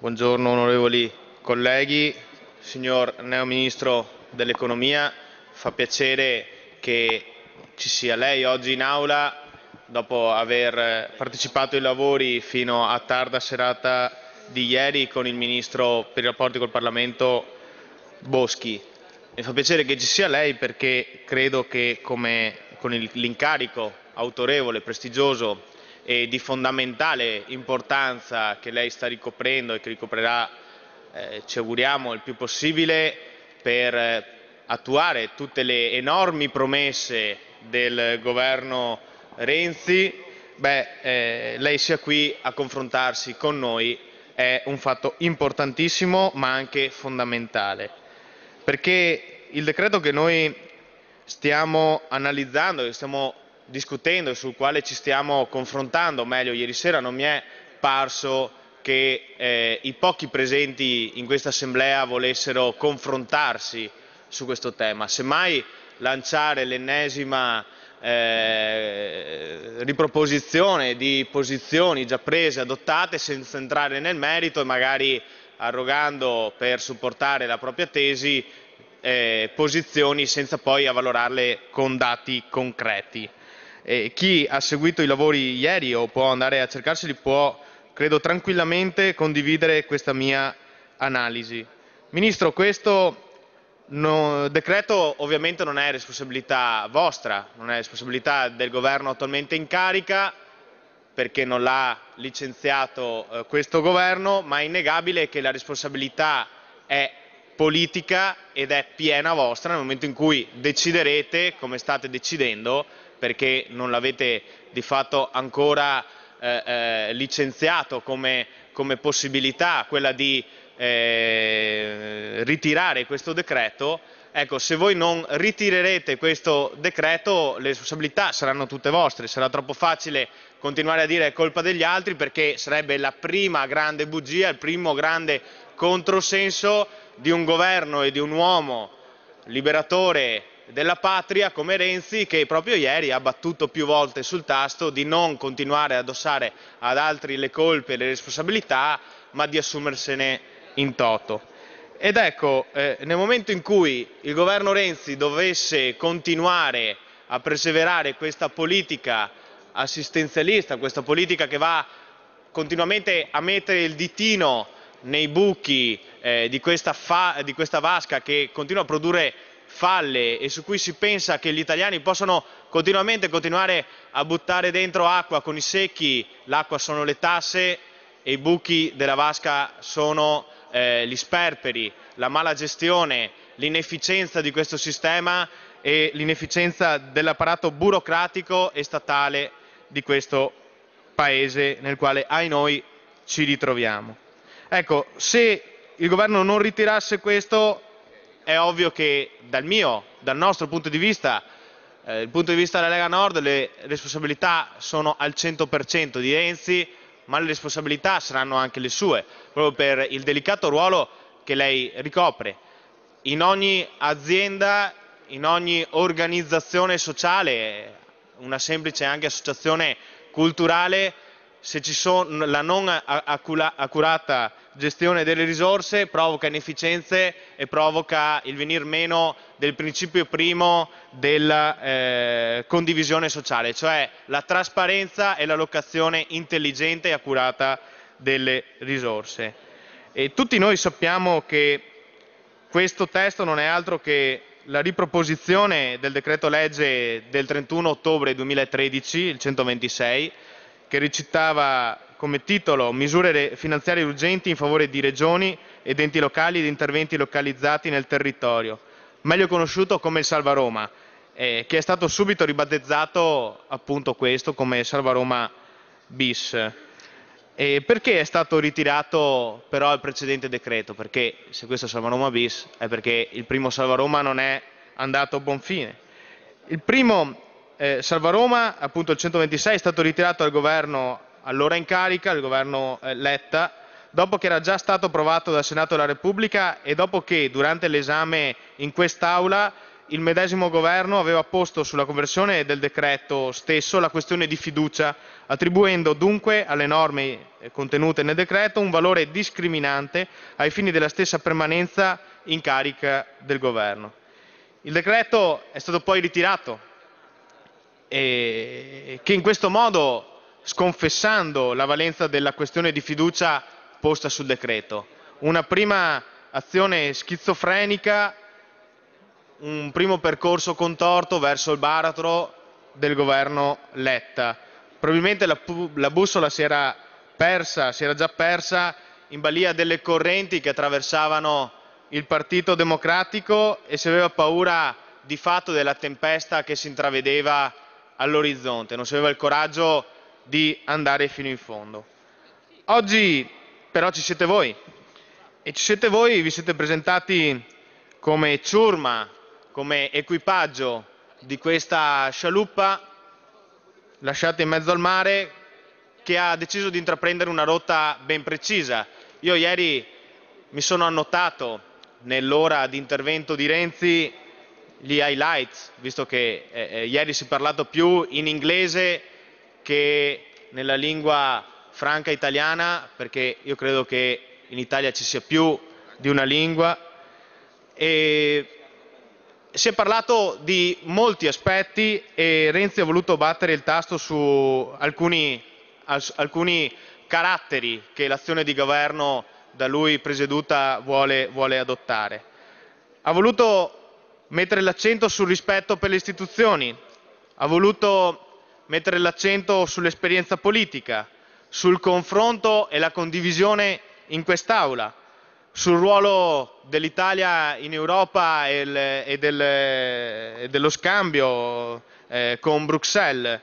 Buongiorno onorevoli colleghi, signor neo ministro dell'economia, fa piacere che ci sia lei oggi in aula dopo aver partecipato ai lavori fino a tarda serata di ieri con il ministro per i rapporti col Parlamento Boschi. Mi fa piacere che ci sia lei perché credo che come con l'incarico autorevole, e prestigioso e di fondamentale importanza che lei sta ricoprendo e che ricoprerà, eh, ci auguriamo, il più possibile per eh, attuare tutte le enormi promesse del governo Renzi, beh, eh, lei sia qui a confrontarsi con noi è un fatto importantissimo ma anche fondamentale, perché il decreto che noi stiamo analizzando e stiamo discutendo e sul quale ci stiamo confrontando, o meglio ieri sera non mi è parso che eh, i pochi presenti in questa assemblea volessero confrontarsi su questo tema, semmai lanciare l'ennesima eh, riproposizione di posizioni già prese, adottate, senza entrare nel merito e magari arrogando per supportare la propria tesi eh, posizioni senza poi avvalorarle con dati concreti. E chi ha seguito i lavori ieri o può andare a cercarseli può, credo, tranquillamente condividere questa mia analisi. Ministro, questo no, decreto ovviamente non è responsabilità vostra, non è responsabilità del governo attualmente in carica, perché non l'ha licenziato eh, questo governo, ma è innegabile che la responsabilità è politica ed è piena vostra nel momento in cui deciderete, come state decidendo, perché non l'avete di fatto ancora eh, eh, licenziato come, come, possibilità, quella di eh, ritirare questo decreto, ecco, se voi non ritirerete questo decreto le responsabilità saranno tutte vostre, sarà troppo facile continuare a dire è colpa degli altri perché sarebbe la prima grande bugia, il primo grande controsenso di un governo e di un uomo liberatore della patria come Renzi che proprio ieri ha battuto più volte sul tasto di non continuare ad addossare ad altri le colpe e le responsabilità ma di assumersene in toto. Ed ecco, eh, nel momento in cui il governo Renzi dovesse continuare a perseverare questa politica assistenzialista, questa politica che va continuamente a mettere il ditino nei buchi eh, di, questa di, questa vasca che continua a produrre falle e su cui si pensa che gli italiani possano continuamente continuare a buttare dentro acqua con i secchi, l'acqua sono le tasse e i buchi della vasca sono eh, gli sperperi, la mala gestione, l'inefficienza di questo sistema e l'inefficienza dell'apparato burocratico e statale di questo paese nel quale ai noi ci ritroviamo. Ecco, se il governo non ritirasse questo è ovvio che dal mio, dal nostro punto di vista, eh, il punto di vista della Lega Nord, le responsabilità sono al 100% di Renzi, ma le responsabilità saranno anche le sue, proprio per il delicato ruolo che lei ricopre. In ogni azienda, in ogni organizzazione sociale, una semplice anche associazione culturale, se ci sono, la non accurata gestione delle risorse provoca inefficienze e provoca il venir meno del principio primo della eh, condivisione sociale, cioè la trasparenza e l'allocazione intelligente e accurata delle risorse. E tutti noi sappiamo che questo testo non è altro che la riproposizione del decreto legge del 31 ottobre 2013, il 126, che recitava come titolo Misure finanziarie urgenti in favore di regioni ed enti locali ed interventi localizzati nel territorio, meglio conosciuto come il Salva Roma, eh, che è stato subito ribattezzato appunto questo come Salva Roma bis. E perché è stato ritirato però il precedente decreto? Perché se questo è Salva Roma bis è perché il primo Salva Roma non è andato a buon fine. Il primo eh, Salva Roma, appunto il 126, è stato ritirato dal governo allora in carica, il governo eh, Letta, dopo che era già stato approvato dal Senato della Repubblica e dopo che durante l'esame in quest'Aula il medesimo governo aveva posto sulla conversione del decreto stesso la questione di fiducia, attribuendo dunque alle norme eh, contenute nel decreto un valore discriminante ai fini della stessa permanenza in carica del governo. Il decreto è stato poi ritirato e che in questo modo, sconfessando la valenza della questione di fiducia posta sul decreto, una prima azione schizofrenica, un primo percorso contorto verso il baratro del governo Letta. Probabilmente la, la bussola si era persa, si era già persa in balia delle correnti che attraversavano il Partito Democratico e si aveva paura di fatto della tempesta che si intravedeva all'orizzonte, non si aveva il coraggio di andare fino in fondo. Oggi però ci siete voi e ci siete voi, vi siete presentati come ciurma, come equipaggio di questa scialuppa lasciata in mezzo al mare che ha deciso di intraprendere una rotta ben precisa. Io ieri mi sono annotato nell'ora di intervento di Renzi gli highlights, visto che eh, eh, ieri si è parlato più in inglese che nella lingua franca italiana, perché io credo che in Italia ci sia più di una lingua. E si è parlato di molti aspetti e Renzi ha voluto battere il tasto su alcuni, alcuni caratteri che l'azione di governo da lui presieduta vuole, vuole adottare. Ha voluto mettere l'accento sul rispetto per le istituzioni, ha voluto mettere l'accento sull'esperienza politica, sul confronto e la condivisione in quest'Aula, sul ruolo dell'Italia in Europa e, dello scambio eh, con Bruxelles,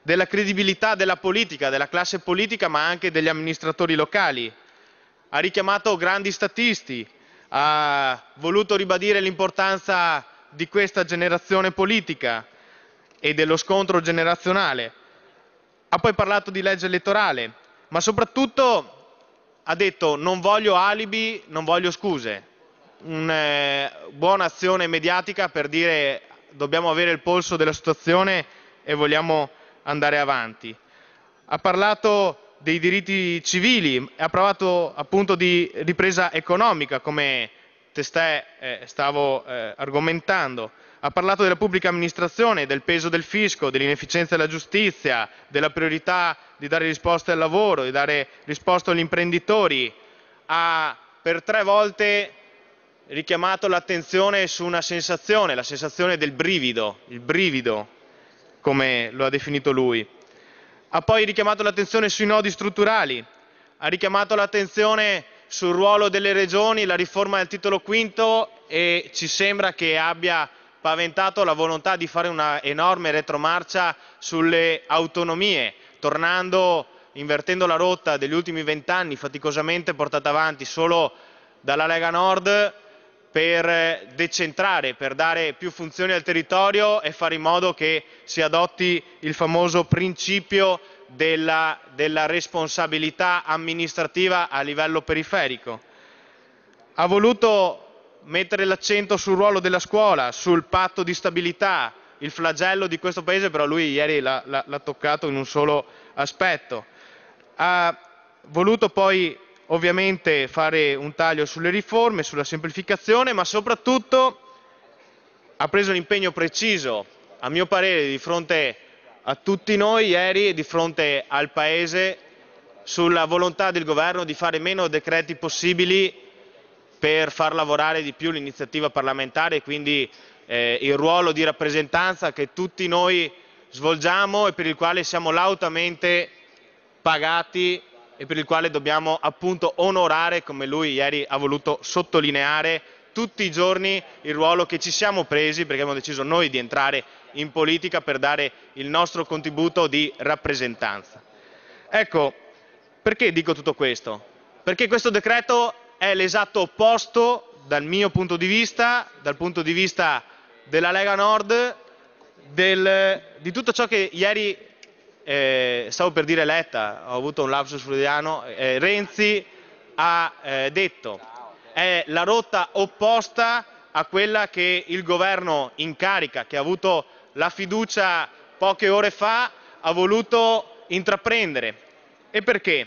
della credibilità della politica, della classe politica, ma anche degli amministratori locali. Ha richiamato grandi statisti, ha voluto ribadire l'importanza di questa generazione politica e dello scontro generazionale, ha poi parlato di legge elettorale, ma soprattutto ha detto non voglio alibi, non voglio scuse. Una eh, buona azione mediatica per dire dobbiamo avere il polso della situazione e vogliamo andare avanti. Ha parlato dei diritti civili, ha parlato appunto di ripresa economica, come testé eh, stavo eh, argomentando, ha parlato della pubblica amministrazione, del peso del fisco, dell'inefficienza della giustizia, della priorità di dare risposte al lavoro, di dare risposte agli imprenditori, ha per tre volte richiamato l'attenzione su una sensazione, la sensazione del brivido, il brivido, come lo ha definito lui. Ha poi richiamato l'attenzione sui nodi strutturali, ha richiamato l'attenzione sul ruolo delle regioni, la riforma del titolo quinto e ci sembra che abbia paventato la volontà di fare una enorme retromarcia sulle autonomie, tornando, invertendo la rotta degli ultimi vent'anni faticosamente portata avanti solo dalla Lega Nord per decentrare, per dare più funzioni al territorio e fare in modo che si adotti il famoso principio della, della responsabilità amministrativa a livello periferico. Ha voluto mettere l'accento sul ruolo della scuola, sul patto di stabilità, il flagello di questo paese, però lui ieri l'ha, l'ha, l'ha toccato in un solo aspetto. Ha voluto poi ovviamente fare un taglio sulle riforme, sulla semplificazione, ma soprattutto ha preso un impegno preciso, a mio parere, di fronte a tutti noi ieri e di fronte al Paese sulla volontà del governo di fare meno decreti possibili per far lavorare di più l'iniziativa parlamentare e quindi eh, il ruolo di rappresentanza che tutti noi svolgiamo e per il quale siamo lautamente pagati e per il quale dobbiamo appunto onorare, come lui ieri ha voluto sottolineare, tutti i giorni il ruolo che ci siamo presi perché abbiamo deciso noi di entrare in politica per dare il nostro contributo di rappresentanza. Ecco, perché dico tutto questo? Perché questo decreto è l'esatto opposto dal mio punto di vista, dal punto di vista della Lega Nord, del, di tutto ciò che ieri eh, stavo per dire Letta, ho avuto un lapsus freudiano, eh, Renzi ha eh, detto è la rotta opposta a quella che il governo in carica, che ha avuto la fiducia poche ore fa, ha voluto intraprendere. E perché?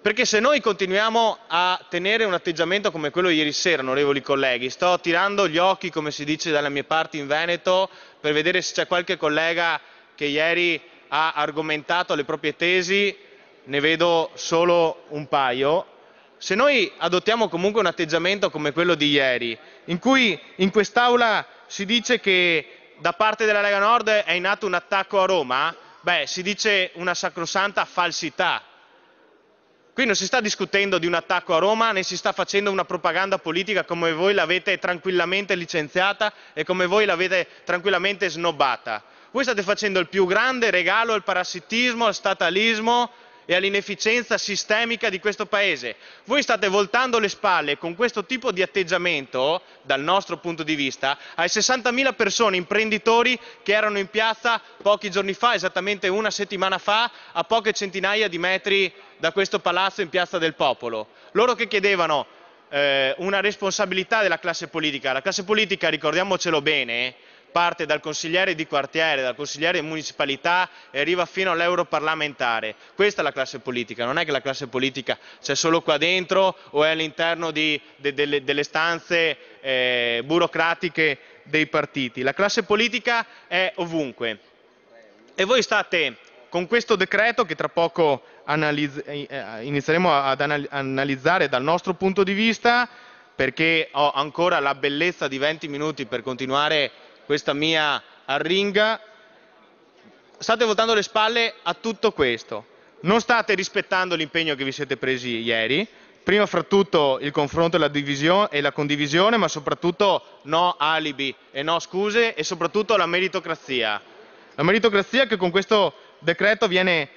Perché se noi continuiamo a tenere un atteggiamento come quello di ieri sera, onorevoli colleghi, sto tirando gli occhi, come si dice dalla mia parte in Veneto, per vedere se c'è qualche collega che ieri ha argomentato le proprie tesi, ne vedo solo un paio, se noi adottiamo comunque un atteggiamento come quello di ieri, in cui in quest'Aula si dice che da parte della Lega Nord è in atto un attacco a Roma, beh, si dice una sacrosanta falsità, Qui non si sta discutendo di un attacco a Roma, né si sta facendo una propaganda politica come voi l'avete tranquillamente licenziata e come voi l'avete tranquillamente snobbata. Voi state facendo il più grande regalo al parassitismo, al statalismo e all'inefficienza sistemica di questo Paese. Voi state voltando le spalle con questo tipo di atteggiamento, dal nostro punto di vista, ai 60.000 persone, imprenditori, che erano in piazza pochi giorni fa, esattamente una settimana fa, a poche centinaia di metri da questo palazzo in Piazza del Popolo. Loro che chiedevano eh, una responsabilità della classe politica. La classe politica, ricordiamocelo bene, parte dal consigliere di quartiere, dal consigliere di municipalità e arriva fino all'europarlamentare. Questa è la classe politica, non è che la classe politica c'è solo qua dentro o è all'interno de, de, delle stanze eh, burocratiche dei partiti. La classe politica è ovunque. E voi state con questo decreto che tra poco analizz- eh, eh, inizieremo ad analizzare dal nostro punto di vista perché ho ancora la bellezza di 20 minuti per continuare questa mia arringa. State voltando le spalle a tutto questo. Non state rispettando l'impegno che vi siete presi ieri, prima fra tutto il confronto e la, e la condivisione, ma soprattutto no alibi e no scuse e soprattutto la meritocrazia. La meritocrazia che con questo decreto viene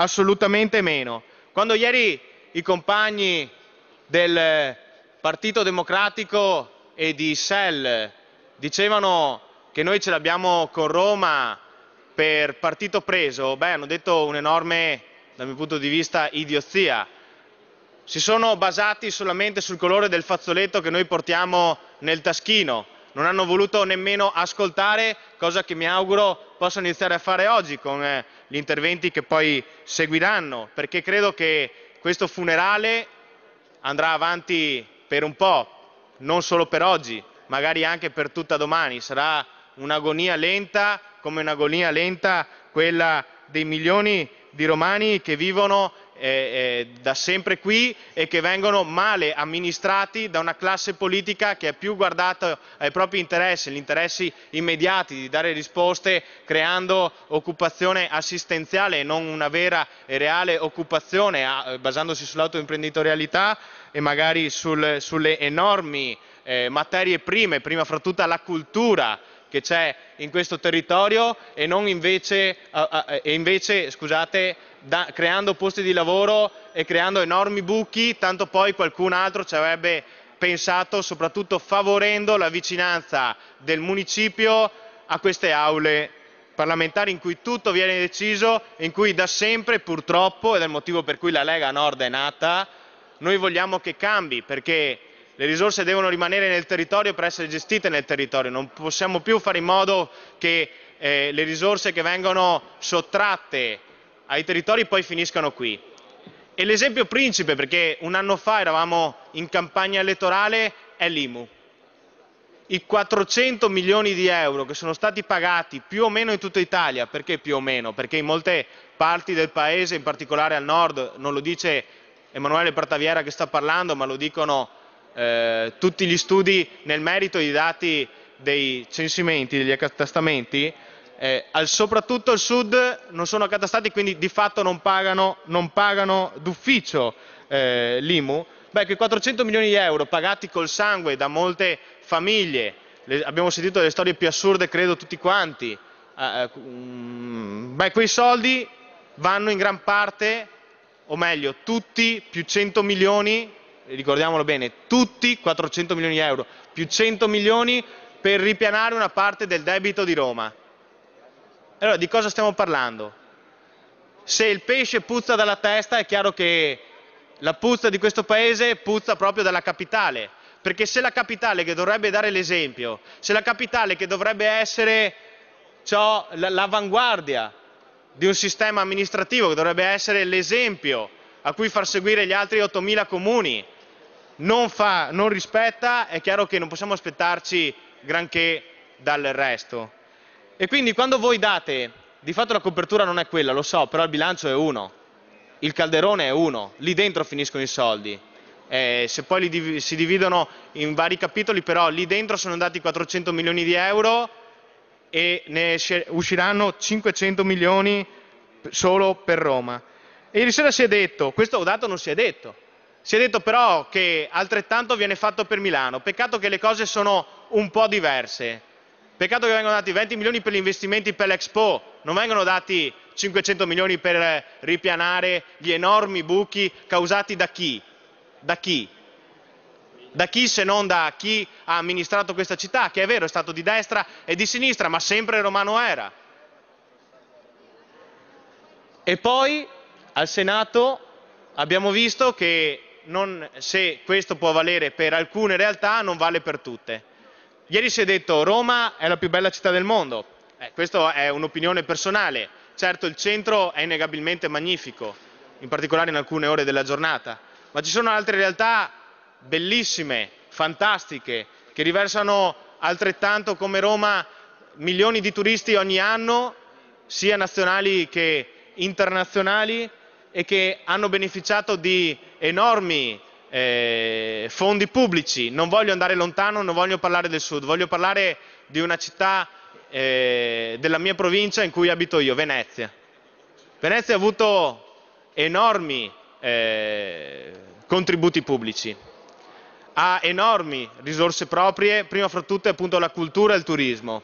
assolutamente meno. Quando ieri i compagni del Partito Democratico e di SEL dicevano che noi ce l'abbiamo con Roma per partito preso, beh, hanno detto un'enorme, dal mio punto di vista, idiozia. Si sono basati solamente sul colore del fazzoletto che noi portiamo nel taschino, non hanno voluto nemmeno ascoltare, cosa che mi auguro possono iniziare a fare oggi con eh, gli interventi che poi seguiranno, perché credo che questo funerale andrà avanti per un po', non solo per oggi, magari anche per tutta domani. Sarà un'agonia lenta, come un'agonia lenta quella dei milioni di romani che vivono eh, da sempre qui e che vengono male amministrati da una classe politica che è più guardata ai propri interessi, gli interessi immediati di dare risposte creando occupazione assistenziale e non una vera e reale occupazione basandosi sull'autoimprenditorialità e magari sul, sulle enormi eh, materie prime, prima fra tutta la cultura che c'è in questo territorio e non invece, eh, invece scusate, da, creando posti di lavoro e creando enormi buchi, tanto poi qualcun altro ci avrebbe pensato, soprattutto favorendo la vicinanza del municipio a queste aule parlamentari in cui tutto viene deciso, in cui da sempre purtroppo, ed è il motivo per cui la Lega Nord è nata, noi vogliamo che cambi, perché le risorse devono rimanere nel territorio per essere gestite nel territorio, non possiamo più fare in modo che eh, le risorse che vengono sottratte ai territori poi finiscano qui. E l'esempio principe, perché un anno fa eravamo in campagna elettorale, è l'IMU. I 400 milioni di euro che sono stati pagati più o meno in tutta Italia, perché più o meno? Perché in molte parti del paese, in particolare al nord, non lo dice Emanuele Prataviera che sta parlando, ma lo dicono eh, tutti gli studi nel merito dei dati dei censimenti, degli accatastamenti, eh, al, soprattutto al sud non sono accatastati quindi di fatto non pagano, pagano d'ufficio eh, l'IMU, beh, che 400 milioni di euro pagati col sangue da molte famiglie, le, abbiamo sentito delle storie più assurde, credo tutti quanti, eh, eh mm, beh, quei soldi vanno in gran parte, o meglio, tutti più 100 milioni, ricordiamolo bene, tutti 400 milioni di euro, più 100 milioni per ripianare una parte del debito di Roma. Allora, di cosa stiamo parlando? Se il pesce puzza dalla testa, è chiaro che la puzza di questo paese puzza proprio dalla capitale. Perché se la capitale che dovrebbe dare l'esempio, se la capitale che dovrebbe essere ciò, l'avanguardia di un sistema amministrativo, che dovrebbe essere l'esempio a cui far seguire gli altri 8.000 comuni, non, fa, non rispetta, è chiaro che non possiamo aspettarci granché dal resto. E quindi quando voi date, di fatto la copertura non è quella, lo so, però il bilancio è uno, il calderone è uno, lì dentro finiscono i soldi. Eh, se poi div si dividono in vari capitoli, però lì dentro sono andati 400 milioni di euro e ne usciranno 500 milioni solo per Roma. E ieri sera si è detto, questo dato non si è detto, si è detto però che altrettanto viene fatto per Milano, peccato che le cose sono un po' diverse. Peccato che vengano dati 20 milioni per gli investimenti per l'Expo, non vengono dati 500 milioni per eh, ripianare gli enormi buchi causati da chi? Da chi? Da chi se non da chi ha amministrato questa città, che è vero è stato di destra e di sinistra, ma sempre Romano era. E poi al Senato abbiamo visto che non, se questo può valere per alcune realtà non vale per tutte. Ieri si è detto Roma è la più bella città del mondo. Eh, questa è un'opinione personale. Certo, il centro è innegabilmente magnifico, in particolare in alcune ore della giornata, ma ci sono altre realtà bellissime, fantastiche, che riversano altrettanto come Roma milioni di turisti ogni anno, sia nazionali che internazionali, e che hanno beneficiato di enormi eh, fondi pubblici, non voglio andare lontano, non voglio parlare del sud, voglio parlare di una città eh, della mia provincia in cui abito io, Venezia. Venezia ha avuto enormi eh, contributi pubblici, ha enormi risorse proprie, prima fra tutte appunto la cultura e il turismo,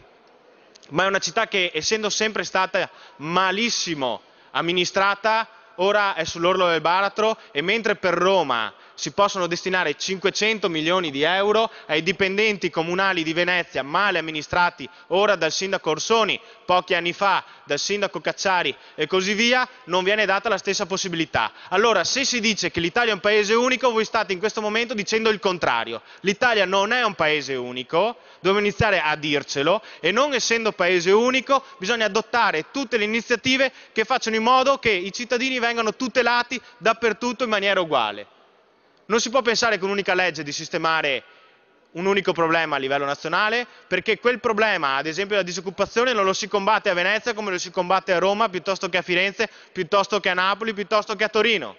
ma è una città che essendo sempre stata malissimo amministrata, ora è sull'orlo del baratro e mentre per Roma si possono destinare 500 milioni di euro ai dipendenti comunali di Venezia male amministrati ora dal sindaco Orsoni, pochi anni fa dal sindaco Cacciari e così via, non viene data la stessa possibilità. Allora, se si dice che l'Italia è un paese unico, voi state in questo momento dicendo il contrario. L'Italia non è un paese unico, dobbiamo iniziare a dircelo e non essendo paese unico bisogna adottare tutte le iniziative che facciano in modo che i cittadini vengano tutelati dappertutto in maniera uguale. Non si può pensare con un'unica legge di sistemare un unico problema a livello nazionale, perché quel problema, ad esempio la disoccupazione, non lo si combatte a Venezia come lo si combatte a Roma, piuttosto che a Firenze, piuttosto che a Napoli, piuttosto che a Torino.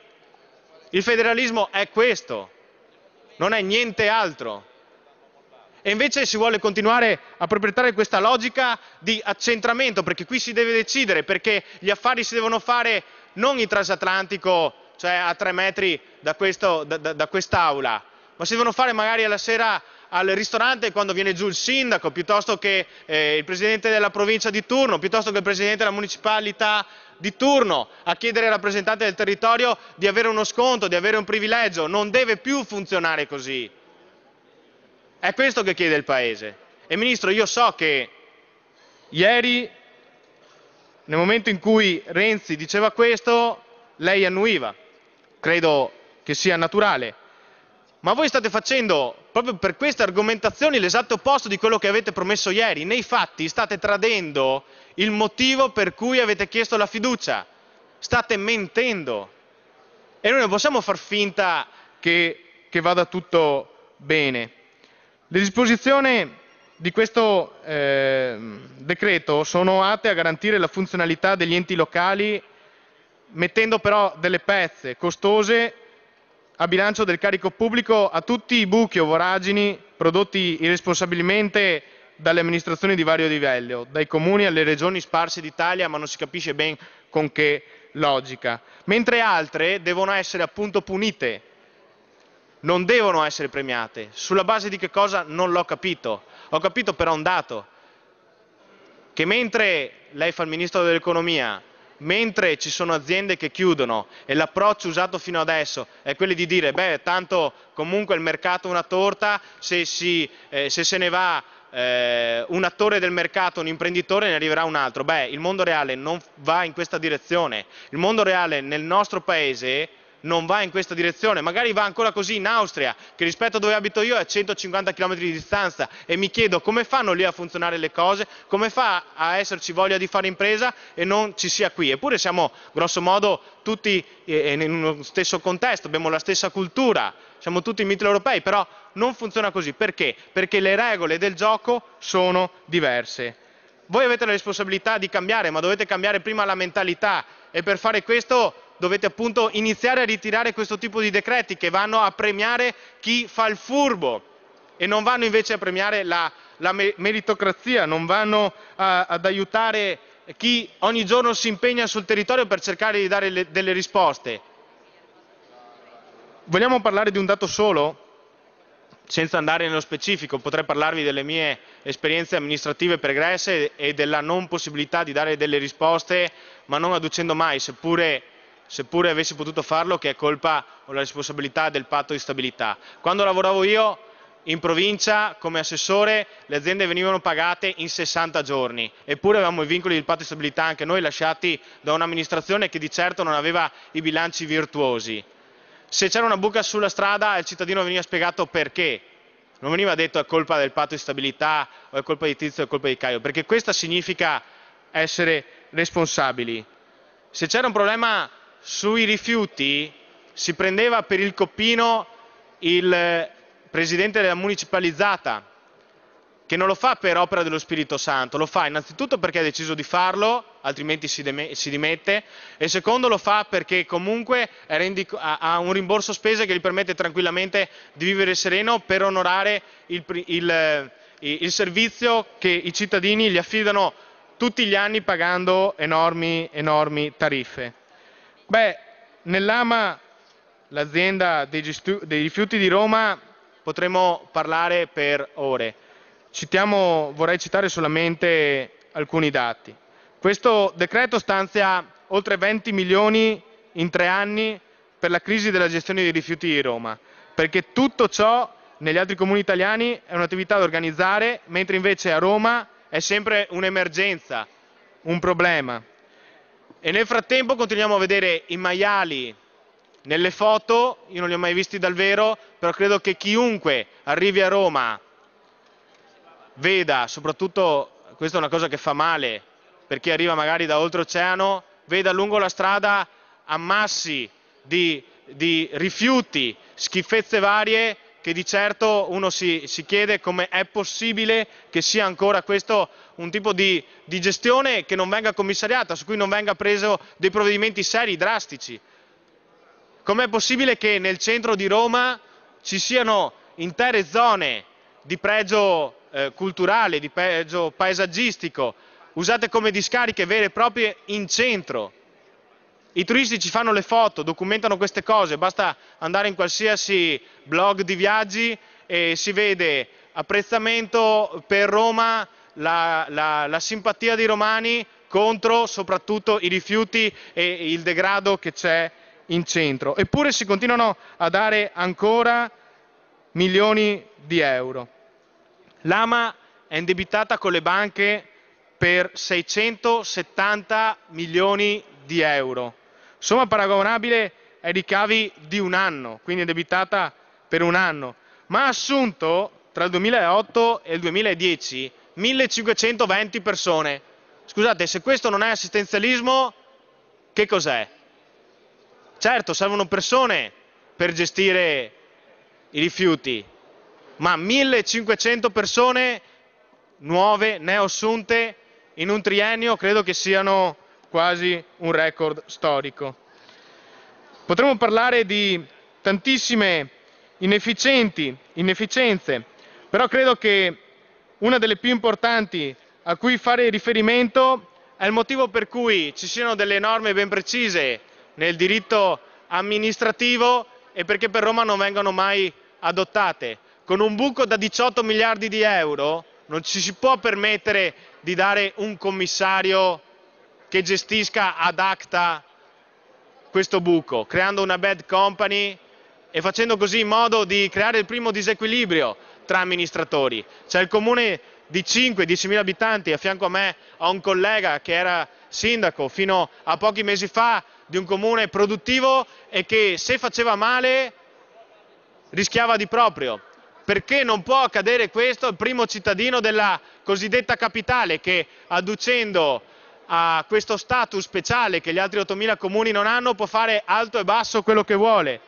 Il federalismo è questo, non è niente altro. E invece si vuole continuare a proprietare questa logica di accentramento, perché qui si deve decidere, perché gli affari si devono fare non in transatlantico cioè a tre metri da, questo, da, da, da quest'aula, ma si devono fare magari alla sera al ristorante quando viene giù il sindaco, piuttosto che eh, il presidente della provincia di turno, piuttosto che il presidente della municipalità di turno, a chiedere ai rappresentanti del territorio di avere uno sconto, di avere un privilegio. Non deve più funzionare così. È questo che chiede il Paese. E Ministro, io so che ieri, nel momento in cui Renzi diceva questo, lei annuiva credo che sia naturale. Ma voi state facendo proprio per queste argomentazioni l'esatto opposto di quello che avete promesso ieri. Nei fatti state tradendo il motivo per cui avete chiesto la fiducia. State mentendo. E noi non possiamo far finta che, che vada tutto bene. Le disposizioni di questo eh, decreto sono atte a garantire la funzionalità degli enti locali mettendo però delle pezze costose a bilancio del carico pubblico a tutti i buchi o voragini prodotti irresponsabilmente dalle amministrazioni di vario livello, dai comuni alle regioni sparse d'Italia, ma non si capisce ben con che logica, mentre altre devono essere appunto punite, non devono essere premiate. Sulla base di che cosa non l'ho capito. Ho capito però un dato, che mentre lei fa il Ministro dell'Economia mentre ci sono aziende che chiudono e l'approccio usato fino adesso è quello di dire beh tanto comunque il mercato è una torta, se, si, eh, se se ne va eh, un attore del mercato, un imprenditore, ne arriverà un altro. Beh, il mondo reale non va in questa direzione. Il mondo reale nel nostro paese non va in questa direzione, magari va ancora così in Austria, che rispetto a dove abito io è a 150 km di distanza e mi chiedo come fanno lì a funzionare le cose, come fa a esserci voglia di fare impresa e non ci sia qui. Eppure siamo grosso modo tutti in uno stesso contesto, abbiamo la stessa cultura, siamo tutti mitteleuropei, però non funziona così. Perché? Perché le regole del gioco sono diverse. Voi avete la responsabilità di cambiare, ma dovete cambiare prima la mentalità e per fare questo dovete appunto iniziare a ritirare questo tipo di decreti che vanno a premiare chi fa il furbo e non vanno invece a premiare la, la meritocrazia, non vanno a, ad aiutare chi ogni giorno si impegna sul territorio per cercare di dare le, delle risposte. Vogliamo parlare di un dato solo? Senza andare nello specifico, potrei parlarvi delle mie esperienze amministrative pregresse e della non possibilità di dare delle risposte, ma non adducendo mai, seppure seppure avessi potuto farlo, che è colpa o la responsabilità del patto di stabilità. Quando lavoravo io in provincia come assessore le aziende venivano pagate in 60 giorni, eppure avevamo i vincoli del patto di stabilità anche noi lasciati da un'amministrazione che di certo non aveva i bilanci virtuosi. Se c'era una buca sulla strada il cittadino veniva spiegato perché, non veniva detto è colpa del patto di stabilità o è colpa di Tizio o è colpa di Caio, perché questa significa essere responsabili. Se c'era un problema sui rifiuti si prendeva per il coppino il eh, presidente della municipalizzata, che non lo fa per opera dello Spirito Santo, lo fa innanzitutto perché ha deciso di farlo, altrimenti si, si dimette, e secondo lo fa perché comunque ha un rimborso spese che gli permette tranquillamente di vivere sereno per onorare il, il, eh, il servizio che i cittadini gli affidano tutti gli anni pagando enormi, enormi tariffe. Beh, nell'AMA, l'azienda dei, gestu- dei rifiuti di Roma, potremmo parlare per ore. Citiamo, vorrei citare solamente alcuni dati. Questo decreto stanzia oltre 20 milioni in tre anni per la crisi della gestione dei rifiuti di Roma, perché tutto ciò negli altri comuni italiani è un'attività da organizzare, mentre invece a Roma è sempre un'emergenza, un problema. E nel frattempo continuiamo a vedere i maiali nelle foto, io non li ho mai visti dal vero, però credo che chiunque arrivi a Roma veda, soprattutto questa è una cosa che fa male per chi arriva magari da oltreoceano, veda lungo la strada ammassi di, di rifiuti, schifezze varie che di certo uno si, si chiede come è possibile che sia ancora questo un tipo di, di gestione che non venga commissariata, su cui non venga preso dei provvedimenti seri, drastici. Com'è possibile che nel centro di Roma ci siano intere zone di pregio eh, culturale, di pregio paesaggistico, usate come discariche vere e proprie in centro, i turisti ci fanno le foto, documentano queste cose, basta andare in qualsiasi blog di viaggi e si vede apprezzamento per Roma, la, la, la simpatia dei romani contro soprattutto i rifiuti e il degrado che c'è in centro. Eppure si continuano a dare ancora milioni di euro. L'AMA è indebitata con le banche per 670 milioni di euro somma paragonabile ai ricavi di un anno, quindi debitata per un anno, ma ha assunto tra il 2008 e il 2010 1520 persone. Scusate, se questo non è assistenzialismo, che cos'è? Certo, servono persone per gestire i rifiuti, ma 1500 persone nuove, assunte, in un triennio credo che siano quasi un record storico. Potremmo parlare di tantissime inefficienti, inefficienze, però credo che una delle più importanti a cui fare riferimento è il motivo per cui ci siano delle norme ben precise nel diritto amministrativo e perché per Roma non vengono mai adottate. Con un buco da 18 miliardi di euro non ci si può permettere di dare un commissario che gestisca ad acta questo buco, creando una bad company e facendo così in modo di creare il primo disequilibrio tra amministratori. C'è il comune di 5-10 mila abitanti, a fianco a me ho un collega che era sindaco fino a pochi mesi fa di un comune produttivo e che se faceva male rischiava di proprio. Perché non può accadere questo al primo cittadino della cosiddetta capitale che adducendo a questo status speciale che gli altri 8.000 comuni non hanno, può fare alto e basso quello che vuole.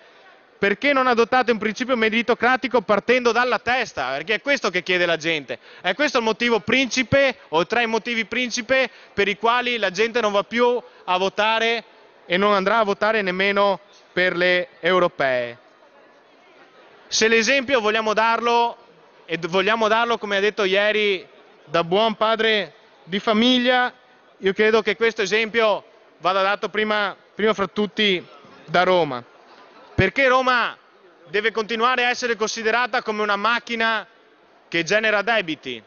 Perché non adottate un principio meritocratico partendo dalla testa? Perché è questo che chiede la gente. È questo il motivo principe o tra i motivi principe per i quali la gente non va più a votare e non andrà a votare nemmeno per le europee. Se l'esempio vogliamo darlo, e vogliamo darlo come ha detto ieri da buon padre di famiglia, io credo che questo esempio vada dato prima, prima fra tutti da Roma. Perché Roma deve continuare a essere considerata come una macchina che genera debiti?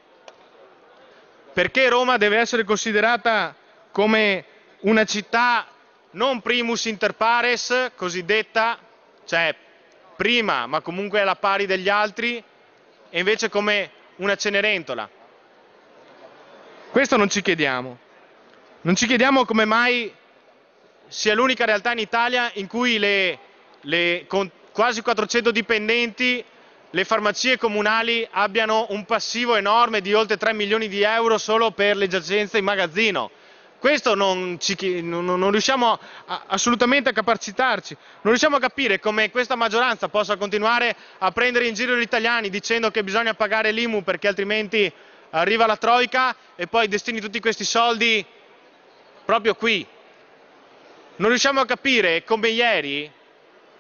Perché Roma deve essere considerata come una città non primus inter pares, cosiddetta, cioè prima ma comunque alla pari degli altri, e invece come una Cenerentola? Questo non ci chiediamo. Non ci chiediamo come mai sia l'unica realtà in Italia in cui le, le, con quasi 400 dipendenti le farmacie comunali abbiano un passivo enorme di oltre 3 milioni di euro solo per le giacenze in magazzino. Questo non, ci, non, non riusciamo a, assolutamente a capacitarci, non riusciamo a capire come questa maggioranza possa continuare a prendere in giro gli italiani dicendo che bisogna pagare l'IMU perché altrimenti arriva la Troica e poi destini tutti questi soldi proprio qui. Non riusciamo a capire come ieri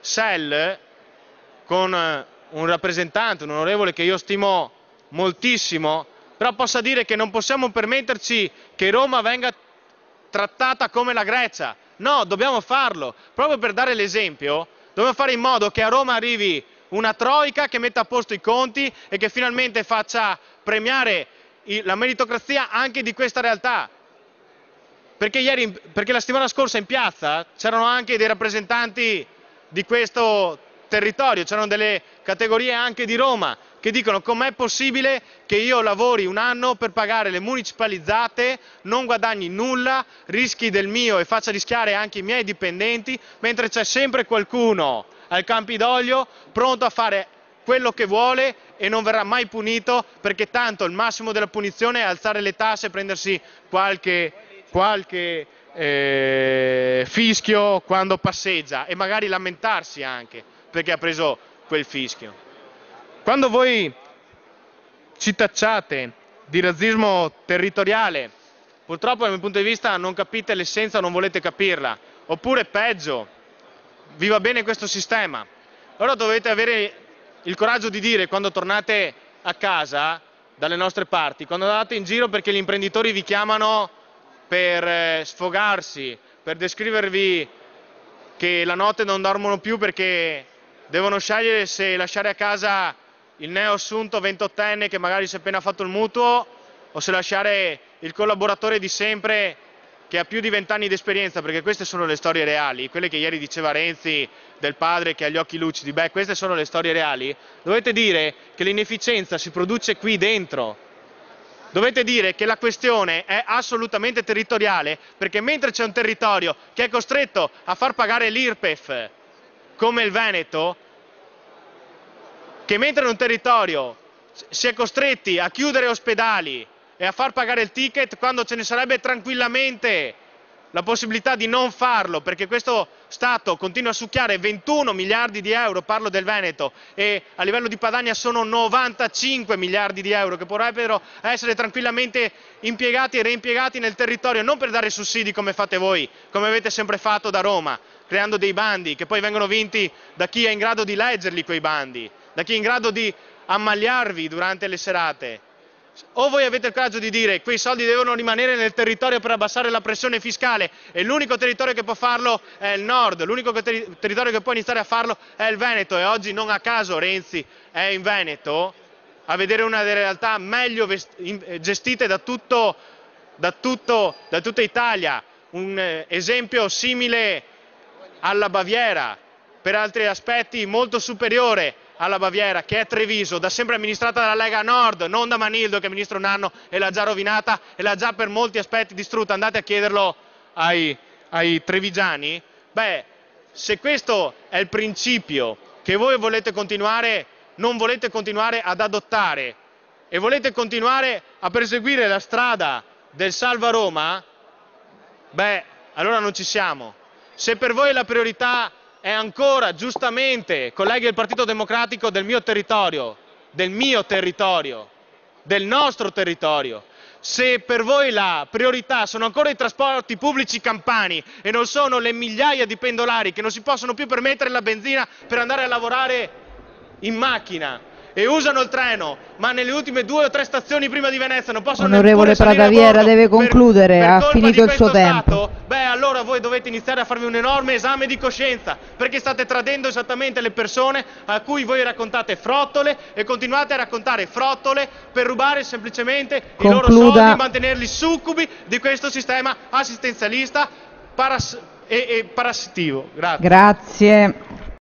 Sell, con eh, un rappresentante, un onorevole che io stimo moltissimo, però possa dire che non possiamo permetterci che Roma venga trattata come la Grecia. No, dobbiamo farlo. Proprio per dare l'esempio, dobbiamo fare in modo che a Roma arrivi una troica che metta a posto i conti e che finalmente faccia premiare la meritocrazia anche di questa realtà. Perché, ieri, perché la settimana scorsa in piazza c'erano anche dei rappresentanti di questo territorio, c'erano delle categorie anche di Roma che dicono com'è possibile che io lavori un anno per pagare le municipalizzate, non guadagni nulla, rischi del mio e faccia rischiare anche i miei dipendenti, mentre c'è sempre qualcuno al Campidoglio pronto a fare quello che vuole e non verrà mai punito perché tanto il massimo della punizione è alzare le tasse e prendersi qualche qualche eh, fischio quando passeggia e magari lamentarsi anche perché ha preso quel fischio. Quando voi ci tacciate di razzismo territoriale, purtroppo dal mio punto di vista non capite l'essenza, non volete capirla, oppure peggio, vi va bene questo sistema. Allora dovete avere il coraggio di dire quando tornate a casa dalle nostre parti, quando andate in giro perché gli imprenditori vi chiamano per eh, sfogarsi, per descrivervi che la notte non dormono più perché devono scegliere se lasciare a casa il neo assunto 28enne che magari si è appena fatto il mutuo o se lasciare il collaboratore di sempre che ha più di vent'anni di esperienza, perché queste sono le storie reali, quelle che ieri diceva Renzi del padre che ha gli occhi lucidi, beh queste sono le storie reali, dovete dire che l'inefficienza si produce qui dentro, dovete dire che la questione è assolutamente territoriale, perché mentre c'è un territorio che è costretto a far pagare l'IRPEF come il Veneto, che mentre in un territorio si è costretti a chiudere ospedali e a far pagare il ticket quando ce ne sarebbe tranquillamente la possibilità di non farlo, perché questo Stato continua a succhiare 21 miliardi di euro, parlo del Veneto, e a livello di Padania sono 95 miliardi di euro che potrebbero essere tranquillamente impiegati e reimpiegati nel territorio, non per dare sussidi come fate voi, come avete sempre fatto da Roma, creando dei bandi che poi vengono vinti da chi è in grado di leggerli quei bandi, da chi è in grado di ammagliarvi durante le serate o voi avete il coraggio di dire che quei soldi devono rimanere nel territorio per abbassare la pressione fiscale e l'unico territorio che può farlo è il nord, l'unico ter- territorio che può iniziare a farlo è il Veneto e oggi non a caso Renzi è in Veneto a vedere una delle realtà meglio eh, gestite da, tutto, da, tutto, da tutta Italia, un eh, esempio simile alla Baviera, per altri aspetti molto superiore alla Baviera, che è Treviso, da sempre amministrata dalla Lega Nord, non da Manildo che amministra un anno e l'ha già rovinata e l'ha già per molti aspetti distrutta. Andate a chiederlo ai, ai trevigiani. Beh, se questo è il principio che voi volete continuare, non volete continuare ad adottare e volete continuare a perseguire la strada del Salva Roma, beh, allora non ci siamo. Se per voi la priorità è è ancora giustamente, colleghi del Partito Democratico del mio territorio, del mio territorio, del nostro territorio, se per voi la priorità sono ancora i trasporti pubblici campani e non sono le migliaia di pendolari che non si possono più permettere la benzina per andare a lavorare in macchina, e usano il treno, ma nelle ultime due o tre stazioni prima di Venezia non possono Onorevole Pradaviera deve concludere, per, per ha finito il suo tempo. beh, allora voi dovete iniziare a farvi un enorme esame di coscienza, perché state tradendo esattamente le persone a cui voi raccontate frottole e continuate a raccontare frottole per rubare semplicemente Concluda. i loro soldi e mantenerli succubi di questo sistema assistenzialista paras e, e parassitivo. Grazie. Grazie.